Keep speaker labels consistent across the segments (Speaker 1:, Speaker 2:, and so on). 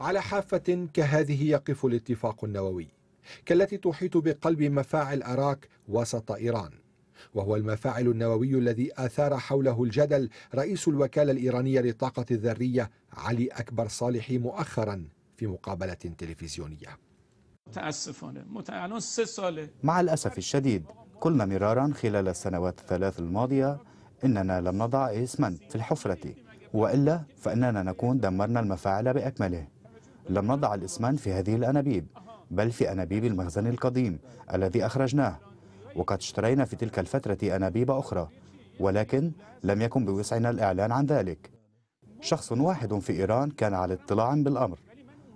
Speaker 1: على حافة كهذه يقف الاتفاق النووي كالتي تحيط بقلب مفاعل أراك وسط إيران وهو المفاعل النووي الذي أثار حوله الجدل رئيس الوكالة الإيرانية للطاقة الذرية علي أكبر صالحي مؤخرا في مقابلة تلفزيونية
Speaker 2: مع الأسف الشديد قلنا مرارا خلال السنوات الثلاث الماضية إننا لم نضع اسما في الحفرة وإلا فإننا نكون دمرنا المفاعل بأكمله لم نضع الاسمان في هذه الأنابيب بل في أنابيب المخزن القديم الذي أخرجناه وقد اشترينا في تلك الفترة أنابيب أخرى ولكن لم يكن بوسعنا الإعلان عن ذلك شخص واحد في إيران كان على اطلاع بالأمر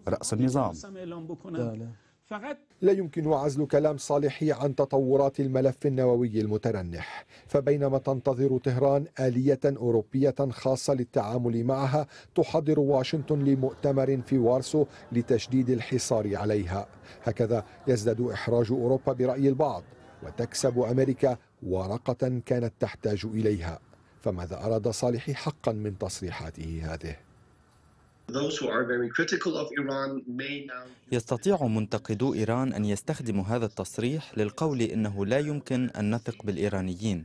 Speaker 1: رأس النظام لا يمكن عزل كلام صالحي عن تطورات الملف النووي المترنح فبينما تنتظر طهران آلية أوروبية خاصة للتعامل معها تحضر واشنطن لمؤتمر في وارسو لتشديد الحصار عليها هكذا يزداد إحراج أوروبا برأي البعض وتكسب أمريكا ورقة كانت تحتاج إليها فماذا أراد صالحي حقا من تصريحاته هذه؟
Speaker 3: يستطيع منتقدو إيران أن يستخدموا هذا التصريح للقول إنه لا يمكن أن نثق بالإيرانيين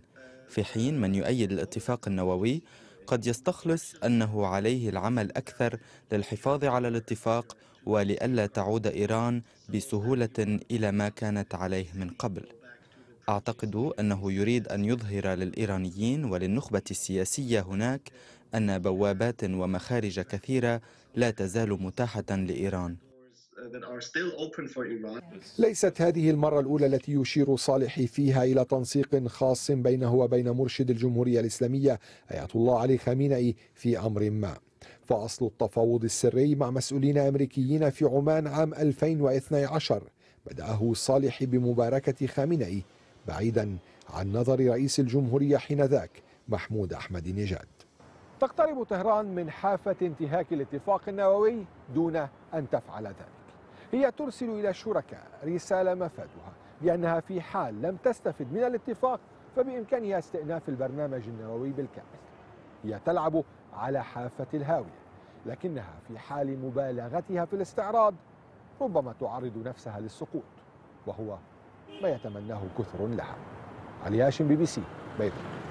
Speaker 3: في حين من يؤيد الاتفاق النووي قد يستخلص أنه عليه العمل أكثر للحفاظ على الاتفاق ولئلا تعود إيران بسهولة إلى ما كانت عليه من قبل أعتقد أنه يريد أن يظهر للإيرانيين وللنخبة السياسية هناك أن بوابات ومخارج كثيرة لا تزال متاحة لإيران
Speaker 1: ليست هذه المرة الأولى التي يشير صالحي فيها إلى تنسيق خاص بينه وبين مرشد الجمهورية الإسلامية آية الله علي خامنئي في أمر ما فأصل التفاوض السري مع مسؤولين أمريكيين في عمان عام 2012 بدأه صالحي بمباركة خامنئي بعيدا عن نظر رئيس الجمهورية حينذاك محمود أحمد نجاد تقترب طهران من حافة انتهاك الاتفاق النووي دون أن تفعل ذلك هي ترسل إلى الشركاء رسالة مفادها بأنها في حال لم تستفد من الاتفاق فبإمكانها استئناف البرنامج النووي بالكامل هي تلعب على حافة الهاوية لكنها في حال مبالغتها في الاستعراض ربما تعرض نفسها للسقوط وهو ما يتمناه كثر لها علي هاشم بي بي سي بيروت